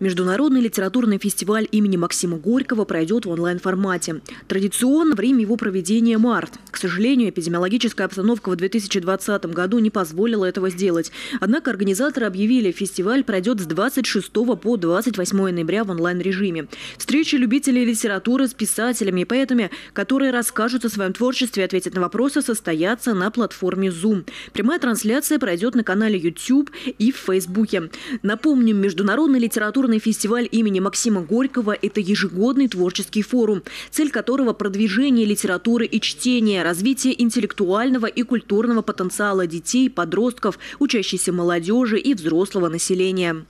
Международный литературный фестиваль имени Максима Горького пройдет в онлайн-формате. Традиционно время его проведения – март. К сожалению, эпидемиологическая обстановка в 2020 году не позволила этого сделать. Однако организаторы объявили, фестиваль пройдет с 26 по 28 ноября в онлайн-режиме. Встречи любителей литературы с писателями и поэтами, которые расскажут о своем творчестве и ответят на вопросы, состоятся на платформе Zoom. Прямая трансляция пройдет на канале YouTube и в Фейсбуке. Напомним, международный литературный Культурный фестиваль имени Максима Горького – это ежегодный творческий форум, цель которого – продвижение литературы и чтения, развитие интеллектуального и культурного потенциала детей, подростков, учащейся молодежи и взрослого населения.